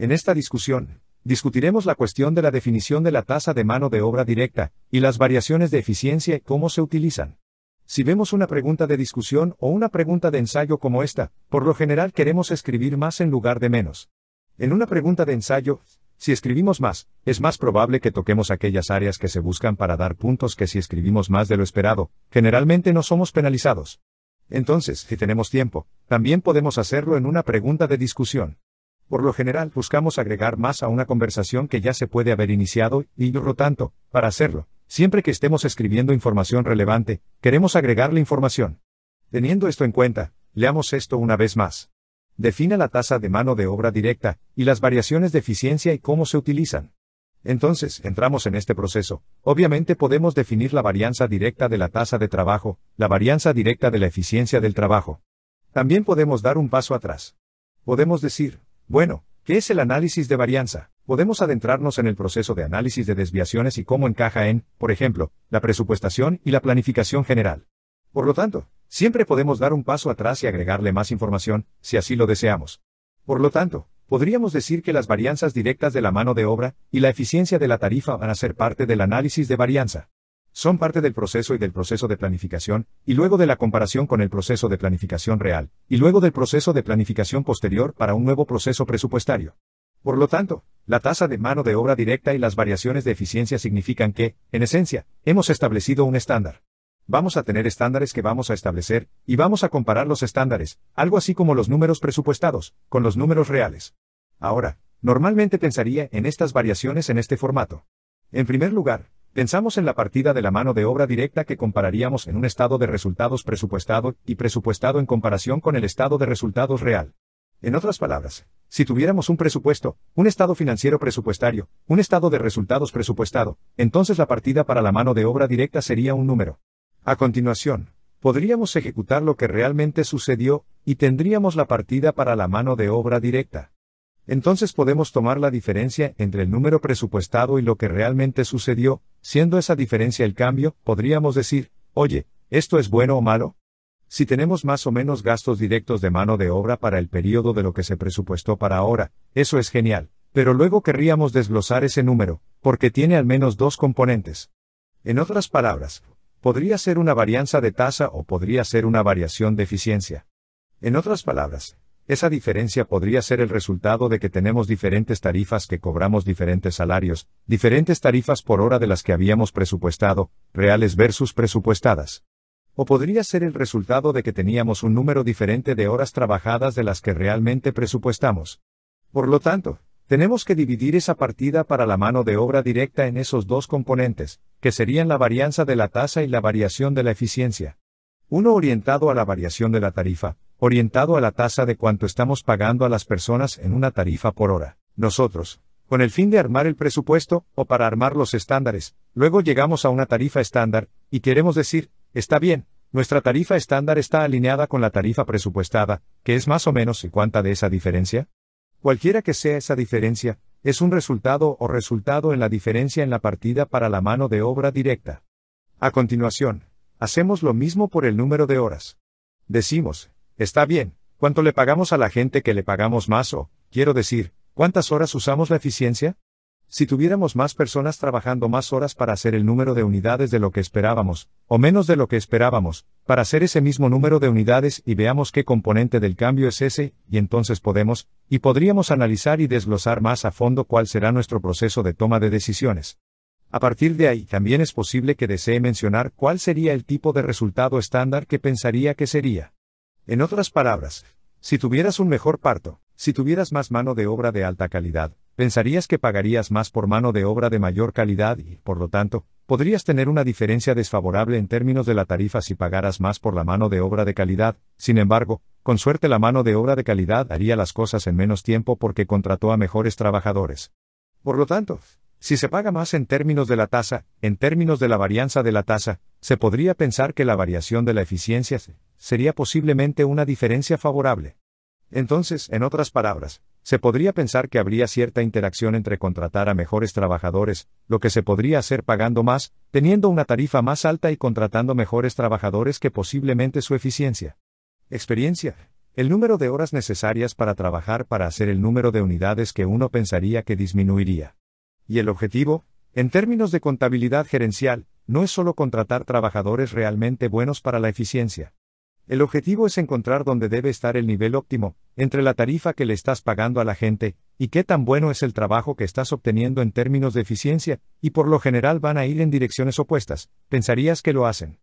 En esta discusión, discutiremos la cuestión de la definición de la tasa de mano de obra directa, y las variaciones de eficiencia y cómo se utilizan. Si vemos una pregunta de discusión o una pregunta de ensayo como esta, por lo general queremos escribir más en lugar de menos. En una pregunta de ensayo, si escribimos más, es más probable que toquemos aquellas áreas que se buscan para dar puntos que si escribimos más de lo esperado, generalmente no somos penalizados. Entonces, si tenemos tiempo, también podemos hacerlo en una pregunta de discusión. Por lo general buscamos agregar más a una conversación que ya se puede haber iniciado, y por lo tanto, para hacerlo, siempre que estemos escribiendo información relevante, queremos agregar la información. Teniendo esto en cuenta, leamos esto una vez más. Defina la tasa de mano de obra directa, y las variaciones de eficiencia y cómo se utilizan. Entonces, entramos en este proceso. Obviamente podemos definir la varianza directa de la tasa de trabajo, la varianza directa de la eficiencia del trabajo. También podemos dar un paso atrás. Podemos decir, bueno, ¿qué es el análisis de varianza? Podemos adentrarnos en el proceso de análisis de desviaciones y cómo encaja en, por ejemplo, la presupuestación y la planificación general. Por lo tanto, siempre podemos dar un paso atrás y agregarle más información, si así lo deseamos. Por lo tanto, podríamos decir que las varianzas directas de la mano de obra y la eficiencia de la tarifa van a ser parte del análisis de varianza. Son parte del proceso y del proceso de planificación, y luego de la comparación con el proceso de planificación real, y luego del proceso de planificación posterior para un nuevo proceso presupuestario. Por lo tanto, la tasa de mano de obra directa y las variaciones de eficiencia significan que, en esencia, hemos establecido un estándar. Vamos a tener estándares que vamos a establecer, y vamos a comparar los estándares, algo así como los números presupuestados, con los números reales. Ahora, normalmente pensaría en estas variaciones en este formato. En primer lugar, Pensamos en la partida de la mano de obra directa que compararíamos en un estado de resultados presupuestado y presupuestado en comparación con el estado de resultados real. En otras palabras, si tuviéramos un presupuesto, un estado financiero presupuestario, un estado de resultados presupuestado, entonces la partida para la mano de obra directa sería un número. A continuación, podríamos ejecutar lo que realmente sucedió, y tendríamos la partida para la mano de obra directa. Entonces podemos tomar la diferencia entre el número presupuestado y lo que realmente sucedió, Siendo esa diferencia el cambio, podríamos decir, oye, ¿esto es bueno o malo? Si tenemos más o menos gastos directos de mano de obra para el periodo de lo que se presupuestó para ahora, eso es genial, pero luego querríamos desglosar ese número, porque tiene al menos dos componentes. En otras palabras, podría ser una varianza de tasa o podría ser una variación de eficiencia. En otras palabras, esa diferencia podría ser el resultado de que tenemos diferentes tarifas que cobramos diferentes salarios, diferentes tarifas por hora de las que habíamos presupuestado, reales versus presupuestadas. O podría ser el resultado de que teníamos un número diferente de horas trabajadas de las que realmente presupuestamos. Por lo tanto, tenemos que dividir esa partida para la mano de obra directa en esos dos componentes, que serían la varianza de la tasa y la variación de la eficiencia. Uno orientado a la variación de la tarifa, orientado a la tasa de cuánto estamos pagando a las personas en una tarifa por hora. Nosotros, con el fin de armar el presupuesto, o para armar los estándares, luego llegamos a una tarifa estándar, y queremos decir, está bien, nuestra tarifa estándar está alineada con la tarifa presupuestada, que es más o menos y cuánta de esa diferencia. Cualquiera que sea esa diferencia, es un resultado o resultado en la diferencia en la partida para la mano de obra directa. A continuación, hacemos lo mismo por el número de horas. Decimos, Está bien, ¿cuánto le pagamos a la gente que le pagamos más o, quiero decir, cuántas horas usamos la eficiencia? Si tuviéramos más personas trabajando más horas para hacer el número de unidades de lo que esperábamos, o menos de lo que esperábamos, para hacer ese mismo número de unidades y veamos qué componente del cambio es ese, y entonces podemos, y podríamos analizar y desglosar más a fondo cuál será nuestro proceso de toma de decisiones. A partir de ahí también es posible que desee mencionar cuál sería el tipo de resultado estándar que pensaría que sería. En otras palabras, si tuvieras un mejor parto, si tuvieras más mano de obra de alta calidad, pensarías que pagarías más por mano de obra de mayor calidad y, por lo tanto, podrías tener una diferencia desfavorable en términos de la tarifa si pagaras más por la mano de obra de calidad, sin embargo, con suerte la mano de obra de calidad haría las cosas en menos tiempo porque contrató a mejores trabajadores. Por lo tanto, si se paga más en términos de la tasa, en términos de la varianza de la tasa, se podría pensar que la variación de la eficiencia sería posiblemente una diferencia favorable. Entonces, en otras palabras, se podría pensar que habría cierta interacción entre contratar a mejores trabajadores, lo que se podría hacer pagando más, teniendo una tarifa más alta y contratando mejores trabajadores que posiblemente su eficiencia. Experiencia. El número de horas necesarias para trabajar para hacer el número de unidades que uno pensaría que disminuiría. Y el objetivo, en términos de contabilidad gerencial, no es solo contratar trabajadores realmente buenos para la eficiencia. El objetivo es encontrar dónde debe estar el nivel óptimo, entre la tarifa que le estás pagando a la gente, y qué tan bueno es el trabajo que estás obteniendo en términos de eficiencia, y por lo general van a ir en direcciones opuestas, pensarías que lo hacen.